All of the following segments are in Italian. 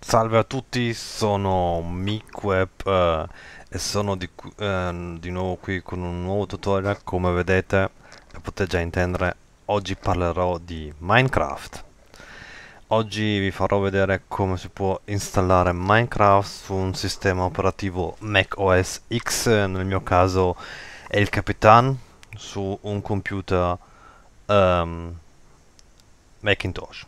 Salve a tutti, sono MicWeb eh, e sono di, eh, di, nuovo qui con un nuovo tutorial come vedete potete già intendere oggi parlerò di Minecraft Oggi vi farò vedere come si può installare Minecraft su un sistema operativo macOS X, nel mio caso è il Capitan, su un computer um, Macintosh.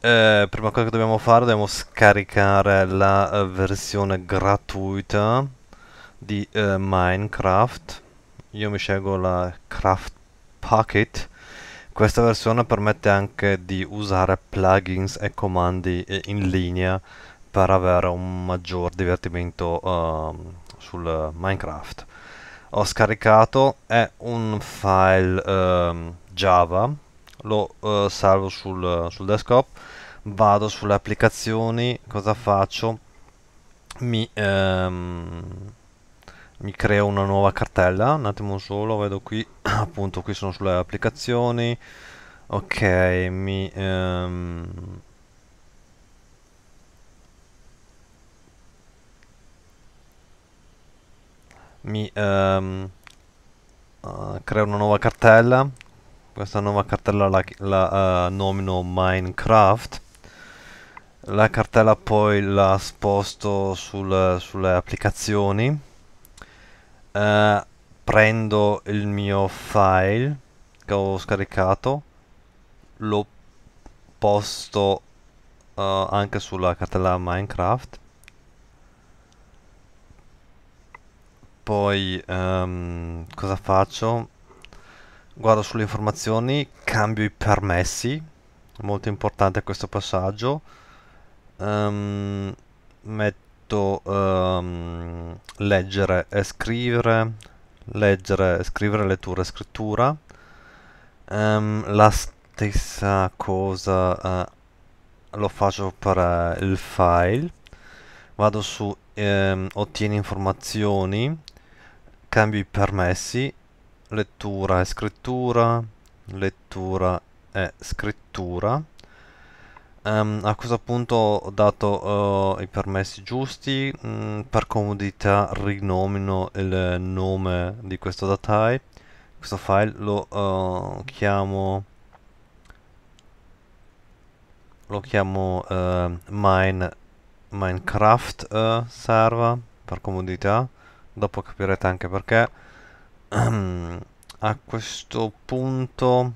Eh, prima cosa che dobbiamo fare dobbiamo scaricare la eh, versione gratuita di eh, Minecraft. Io mi scelgo la Craft Packet questa versione permette anche di usare plugins e comandi in linea per avere un maggior divertimento uh, sul Minecraft. Ho scaricato, è un file uh, Java, lo uh, salvo sul, sul desktop, vado sulle applicazioni, cosa faccio? Mi... Um, mi creo una nuova cartella un attimo solo vedo qui appunto qui sono sulle applicazioni ok mi um... mi um, uh, creo una nuova cartella questa nuova cartella la, la uh, nomino Minecraft la cartella poi la sposto sul, sulle applicazioni eh, prendo il mio file che ho scaricato, lo posto eh, anche sulla cartella Minecraft, poi ehm, cosa faccio? Guardo sulle informazioni, cambio i permessi, molto importante questo passaggio, um, ehm, metto dovuto um, ehm, leggere e scrivere, leggere e scrivere, lettura e scrittura. Um, la stessa cosa uh, lo faccio per eh, il file. Vado su um, ottieni informazioni, cambio i permessi, lettura e scrittura, lettura e scrittura Um, a questo punto ho dato uh, i permessi giusti, mm, per comodità rinomino il nome di questo data questo file lo uh, chiamo, lo chiamo uh, mine, Minecraft server per comodità, dopo capirete anche perché. Ehm, a questo punto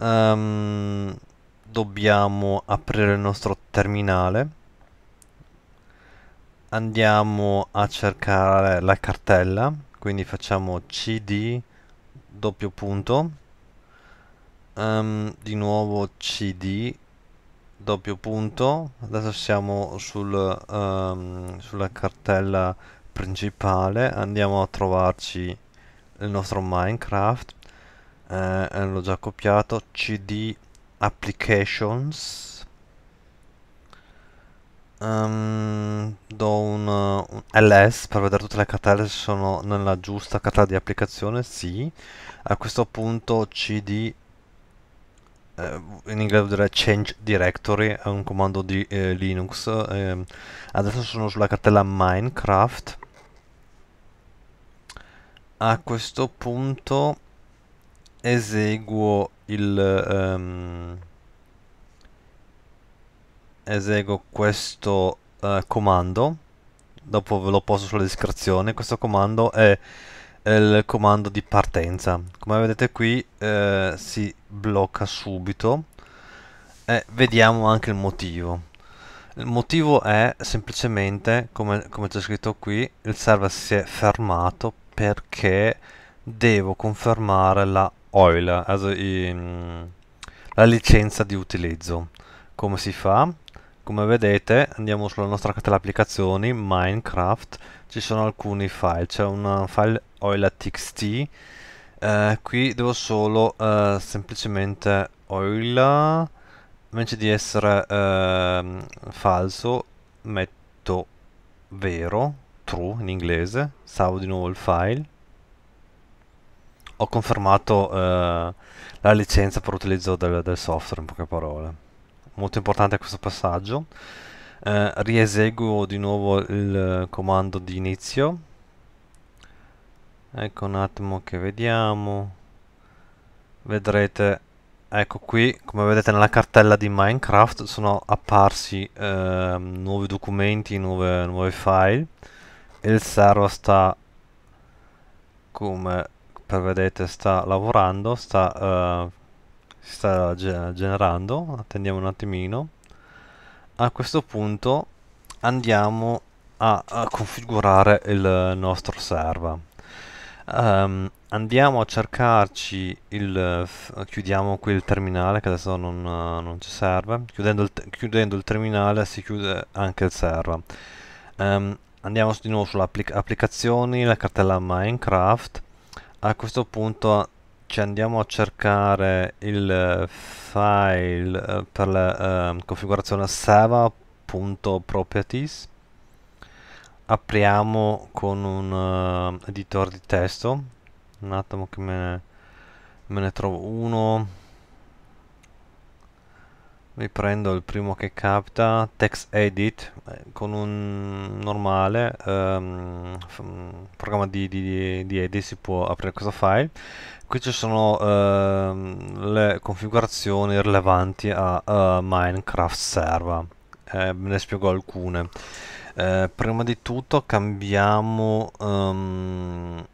um, dobbiamo aprire il nostro terminale andiamo a cercare la cartella quindi facciamo cd doppio punto um, di nuovo cd doppio punto adesso siamo sul, um, sulla cartella principale andiamo a trovarci il nostro minecraft eh, l'ho già copiato cd applications um, do un, un, ls per vedere tutte le catene se sono nella giusta catena di applicazione sì a questo punto cd eh, in inglese vuol dire change directory è un comando di eh, linux eh, adesso sono sulla cartella minecraft a questo punto eseguo il um, eseguo questo uh, comando dopo ve lo posto sulla descrizione questo comando è il comando di partenza come vedete qui eh, si blocca subito e vediamo anche il motivo il motivo è semplicemente come, come c'è scritto qui il server si è fermato perché devo confermare la oil, also in, mm, la licenza di utilizzo. Come si fa? Come vedete andiamo sulla nostra cartella applicazioni, Minecraft, ci sono alcuni file, c'è un uh, file oil.txt, eh, qui devo solo eh, semplicemente oil, invece di essere eh, falso metto vero, true in inglese, salvo di nuovo il file, ho confermato eh, la licenza per l'utilizzo del, del, software, in poche parole. Molto importante questo passaggio. Eh, rieseguo di nuovo il comando di inizio. Ecco un attimo che vediamo. Vedrete, ecco qui, come vedete nella cartella di Minecraft sono apparsi eh, nuovi documenti, nuove, nuove file. il server sta come per vedete sta lavorando sta, uh, eh, si sta generando attendiamo un attimino a questo punto andiamo a, a configurare il nostro server um, andiamo a cercarci il chiudiamo qui il terminale che adesso non, non ci serve chiudendo il, chiudendo il, terminale si chiude anche il server um, andiamo di nuovo sulle applic applicazioni la cartella minecraft a questo punto ci andiamo a cercare il eh, file eh, per la eh, configurazione server.properties apriamo con un uh, editor di testo un attimo che me ne, me ne trovo uno mi prendo il primo che capita text edit eh, con un normale um, programma di, di, di, edit si può aprire questo file qui ci sono uh, le configurazioni rilevanti a uh, minecraft server eh, ne spiego alcune eh, prima di tutto cambiamo um,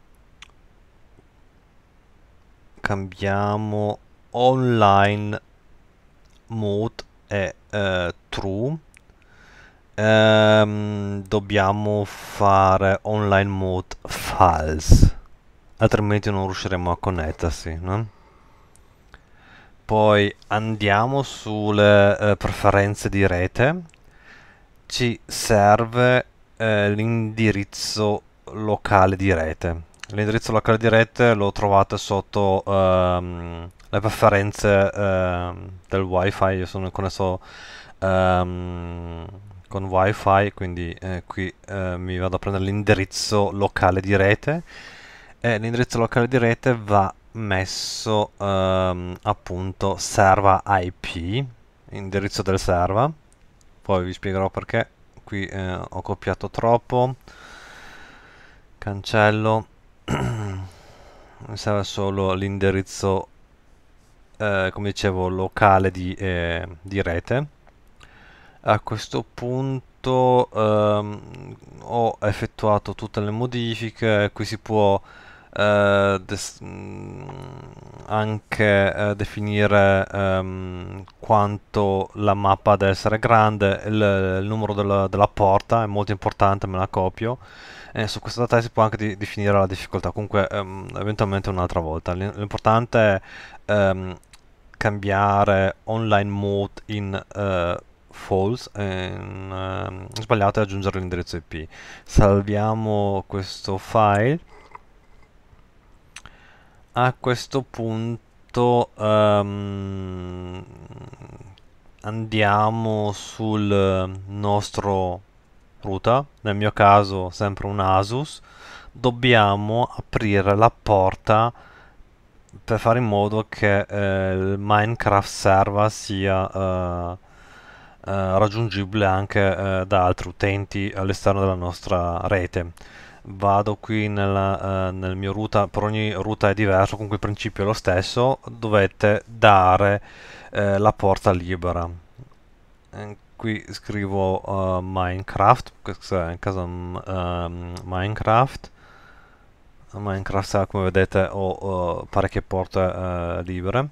cambiamo online mode è eh, true ehm, dobbiamo fare online mode false altrimenti non riusciremo a connettersi no? poi andiamo sulle eh, preferenze di rete ci serve eh, l'indirizzo locale di rete l'indirizzo locale di rete lo trovate sotto ehm, le preferenze eh, del wifi, io sono connesso ehm, con wifi, quindi eh, qui eh, mi vado a prendere l'indirizzo locale di rete e l'indirizzo locale di rete va messo ehm, appunto serva IP, indirizzo del server poi vi spiegherò perché, qui eh, ho copiato troppo, cancello, mi serve solo l'indirizzo eh, come dicevo locale di, eh, di, rete a questo punto ehm, ho effettuato tutte le modifiche qui si può eh, mm, anche eh, definire ehm, quanto la mappa deve essere grande il, il numero della, della, porta è molto importante me la copio e su questa data si può anche di definire la difficoltà comunque ehm, eventualmente un'altra volta l'importante è ehm, cambiare online mode in uh, false e eh, um, ehm, sbagliato e aggiungere l'indirizzo IP. Salviamo questo file. A questo punto um, andiamo sul nostro router, nel mio caso sempre un Asus, dobbiamo aprire la porta per fare in modo che eh, il Minecraft server sia eh, eh, raggiungibile anche eh, da altri utenti all'esterno della nostra rete. Vado qui nella, eh, nel mio router, per ogni router è diverso, comunque il principio è lo stesso, dovete dare la porta libera. Qui scrivo uh, Minecraft, in caso um, mm, ehm, Minecraft, Minecraft come vedete ho uh, parecchie porte uh, libere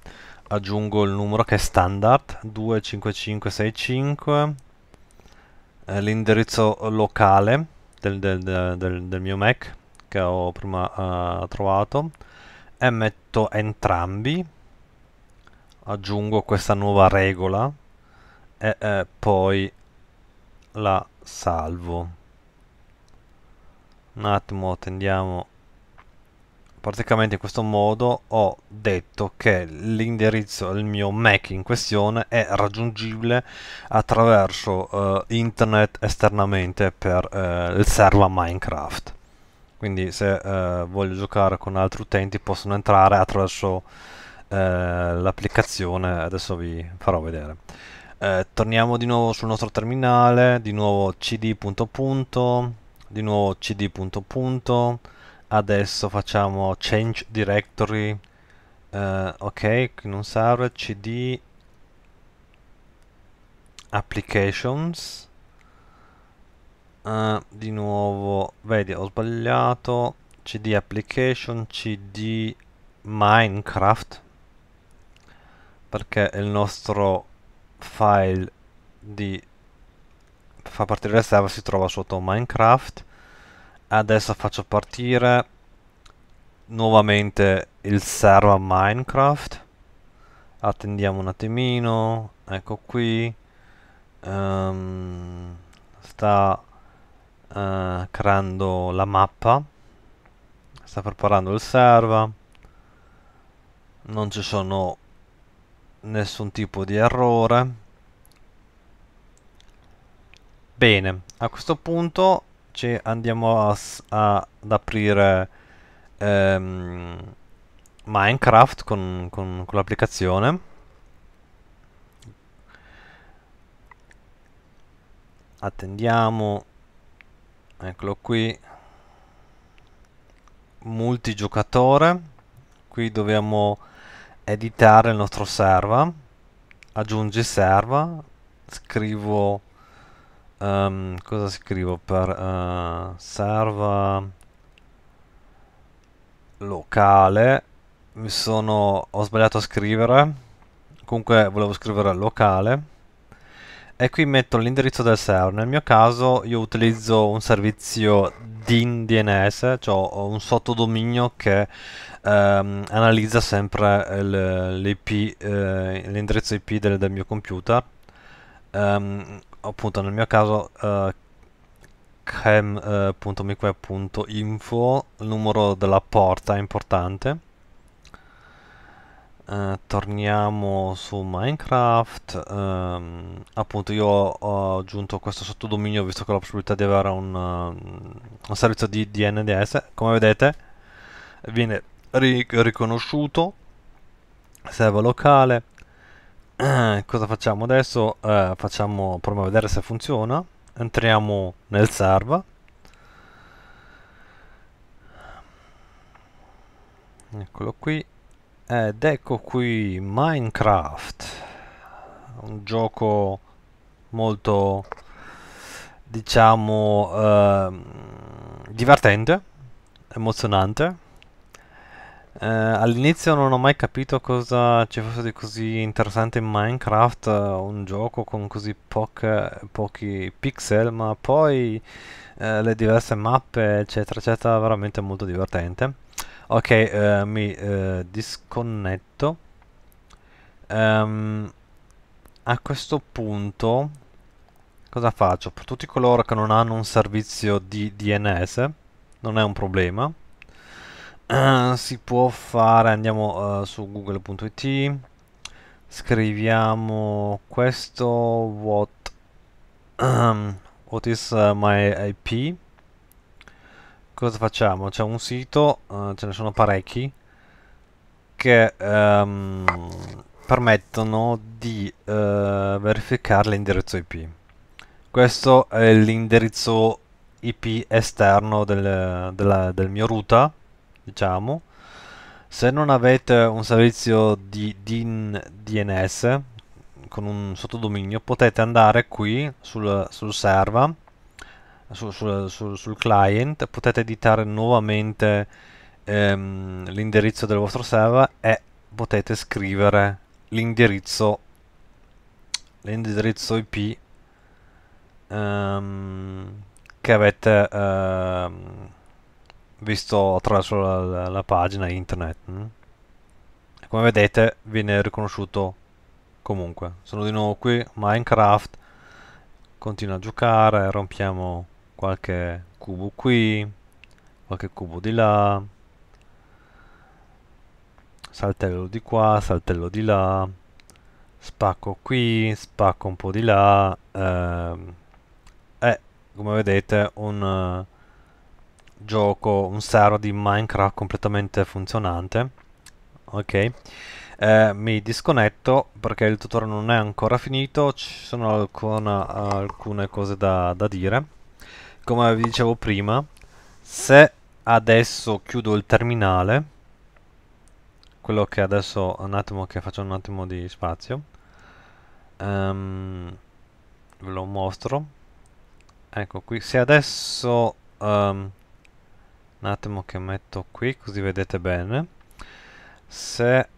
aggiungo il numero che è standard 25565 eh, l'indirizzo locale del, del, del, del, mio Mac che ho prima uh, trovato e metto entrambi aggiungo questa nuova regola e eh, poi la salvo un attimo attendiamo praticamente in questo modo ho detto che l'indirizzo del mio Mac in questione è raggiungibile attraverso eh, internet esternamente per eh, il server Minecraft quindi se eh, voglio giocare con altri utenti possono entrare attraverso eh, l'applicazione adesso vi farò vedere eh, torniamo di nuovo sul nostro terminale di nuovo cd di nuovo cd punto punto adesso facciamo change directory uh, ok non serve cd applications uh, di nuovo vedi ho sbagliato cd application cd minecraft perché il nostro file di fa partire il server si trova sotto minecraft adesso faccio partire nuovamente il server Minecraft attendiamo un attimino ecco qui um, sta uh, creando la mappa sta preparando il server non ci sono nessun tipo di errore bene a questo punto oggi andiamo a, a, ad aprire ehm, Minecraft con, con, con l'applicazione. Attendiamo, eccolo qui, multigiocatore, qui dobbiamo editare il nostro server, aggiungi server, scrivo um, cosa scrivo per uh, serva locale mi sono ho sbagliato a scrivere comunque volevo scrivere locale e qui metto l'indirizzo del server nel mio caso io utilizzo un servizio DIN DNS cioè ho un sottodominio che ehm, analizza sempre l'IP eh, l'indirizzo IP del, del mio computer Um, appunto nel mio caso eh, chem.mique.info eh, il numero della porta è importante eh, torniamo su Minecraft ehm, appunto io ho aggiunto questo sottodominio visto che ho la possibilità di avere un, ehm, un servizio di DNDS come vedete viene riconosciuto server locale cosa facciamo adesso? Eh, facciamo, proviamo a vedere se funziona. Entriamo nel server. Eccolo qui. Ed ecco qui Minecraft. Un gioco molto, diciamo, eh, divertente, emozionante eh, all'inizio non ho mai capito cosa ci fosse di così interessante in Minecraft, eh, un gioco con così poche, pochi pixel, ma poi eh, le diverse mappe, eccetera, eccetera, veramente molto divertente. Ok, eh, mi eh, disconnetto. Um, a questo punto, cosa faccio? Per tutti coloro che non hanno un servizio di DNS, non è un problema Uh, si può fare, andiamo uh, su google.it, scriviamo questo what, um, what is uh, my IP, cosa facciamo? C'è un sito, ce ne sono parecchi, che um, permettono di verificare l'indirizzo IP. Questo è l'indirizzo IP esterno del, della, del mio router diciamo se non avete un servizio di DIN DNS con un sottodominio potete andare qui sul, sul server sul, sul, sul, client potete editare nuovamente ehm, l'indirizzo del vostro server e potete scrivere l'indirizzo l'indirizzo IP ehm, che avete ehm, visto attraverso la, la pagina internet. Hm? Come vedete viene riconosciuto comunque. Sono di nuovo qui, Minecraft, continua a giocare, rompiamo qualche cubo qui, qualche cubo di là, saltello di qua, saltello di là, spacco qui, spacco un po' di là, ehm, è come vedete un gioco, un server di Minecraft completamente funzionante. Ok. Eh, mi disconnetto perché il tutorial non è ancora finito, ci sono alcuna, alcune cose da, da dire. Come vi dicevo prima, se adesso chiudo il terminale, quello che adesso, un attimo che faccio un attimo di spazio, um, ve lo mostro. Ecco qui, se adesso um, un attimo che metto qui così vedete bene se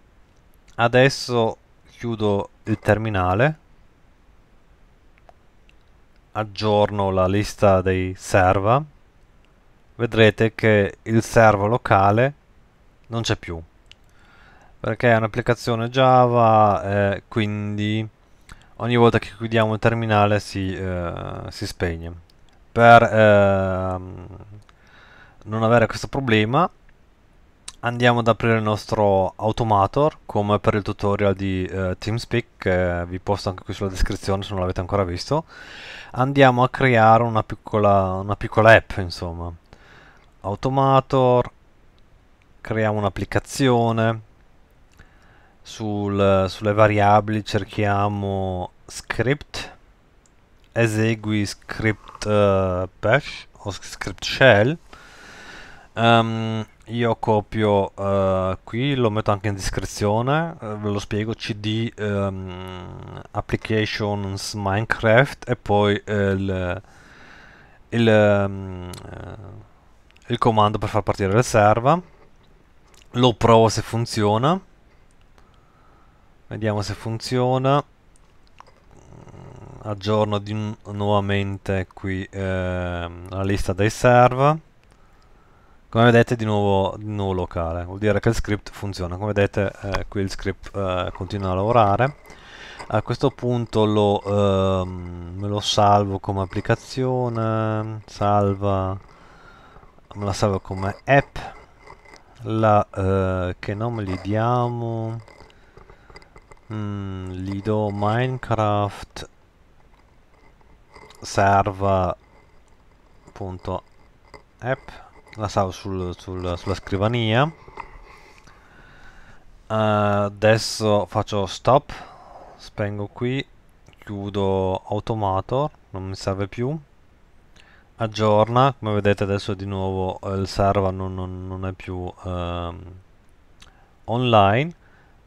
adesso chiudo il terminale aggiorno la lista dei server vedrete che il server locale non c'è più perché è un'applicazione Java eh, quindi ogni volta che chiudiamo il terminale si, eh, si spegne per eh, non avere questo problema andiamo ad aprire il nostro automator come per il tutorial di eh, TeamSpeak che vi posto anche qui sulla descrizione se non l'avete ancora visto andiamo a creare una piccola, una piccola app insomma automator creiamo un'applicazione sul, sulle variabili cerchiamo script esegui script uh, eh, bash o script shell Um, io copio uh, qui, lo metto anche in descrizione, uh, ve lo spiego, cd um, ehm, applications Minecraft e poi uh, il, il, um, il, comando per far partire il server. Lo provo se funziona. Vediamo se funziona. Aggiorno di, nuovamente qui la lista dei server. Come vedete di nuovo, di nuovo locale, vuol dire che il script funziona. Come vedete eh, qui il script eh, continua a lavorare. A questo punto lo, ehm, me lo salvo come applicazione, salva, me la salvo come app, la, eh, che nome gli diamo? Mm, gli do Minecraft serva.app la salvo sul, sul, sulla scrivania uh, adesso faccio stop spengo qui chiudo automator non mi serve più aggiorna come vedete adesso di nuovo eh, il server non, non, non è più uh, online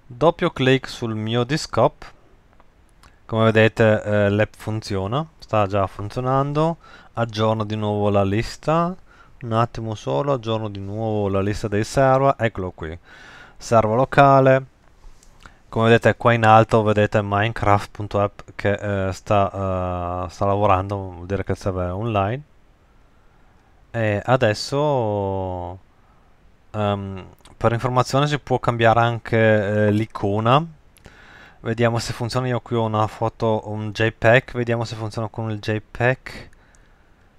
doppio clic sul mio discop come vedete eh, l'app funziona sta già funzionando aggiorno di nuovo la lista un attimo solo, aggiorno di nuovo la lista dei server, eccolo qui, server locale, come vedete qua in alto vedete minecraft.app che eh, sta, uh, sta, lavorando, vuol dire che il server è online, e adesso um, per informazione si può cambiare anche eh, l'icona, vediamo se funziona, io qui ho una foto, un JPEG, vediamo se funziona con il JPEG,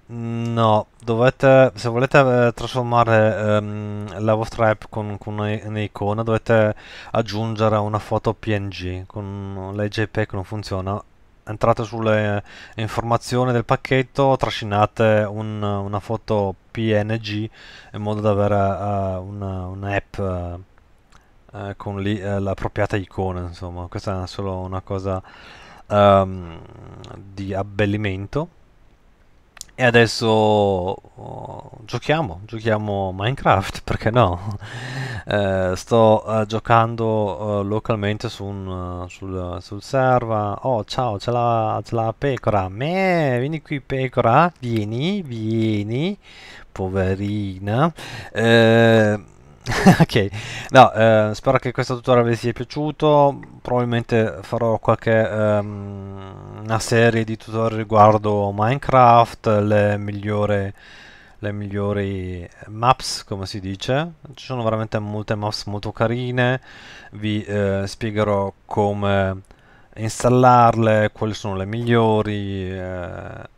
No, dovete, se volete eh, trasformare ehm, la vostra app con, con un'icona dovete aggiungere una foto PNG, con la JPEG non funziona, entrate sulle informazioni del pacchetto, trascinate un, una foto PNG in modo da avere eh, un'app una eh, eh, con lì, eh, l'appropriata icona, insomma, questa è solo una cosa ehm, di abbellimento. E adesso oh, giochiamo, giochiamo Minecraft, perché no? Eh, sto uh, giocando uh, localmente su un, uh, sul, sul, server. Oh, ciao, c'è la, la, pecora. Me, vieni qui pecora, vieni, vieni, poverina. Eh, ok, no, eh, spero che questo tutorial vi sia piaciuto, probabilmente farò qualche ehm, una serie di tutorial riguardo Minecraft, le migliori, le migliori maps come si dice, ci sono veramente molte maps molto carine, vi eh, spiegherò come installarle, quali sono le migliori... Eh,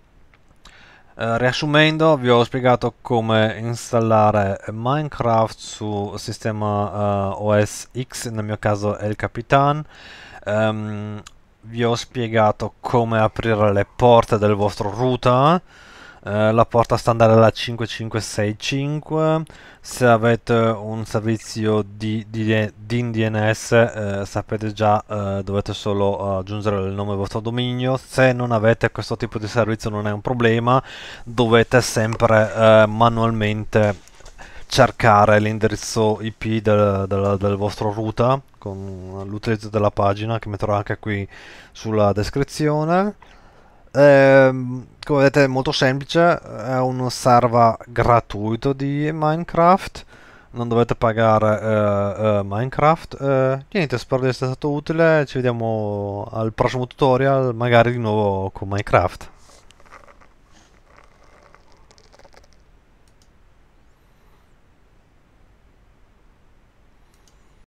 eh, riassumendo, vi ho spiegato come installare Minecraft su sistema uh, eh, OS X, nel mio caso è il Capitan. Um, vi ho spiegato come aprire le porte del vostro router. Eh, la porta standard è la 5565 se avete un servizio di, di, di DNS eh, sapete già eh, dovete solo eh, aggiungere il nome del vostro dominio se non avete questo tipo di servizio non è un problema dovete sempre eh, manualmente cercare l'indirizzo IP del, del, del, vostro router con l'utilizzo della pagina che metterò anche qui sulla descrizione Ehm, come vedete è molto semplice, è un server gratuito di Minecraft, non dovete pagare eh, eh, Minecraft. Eh, niente, spero di essere stato utile, ci vediamo al prossimo tutorial, magari di nuovo con Minecraft.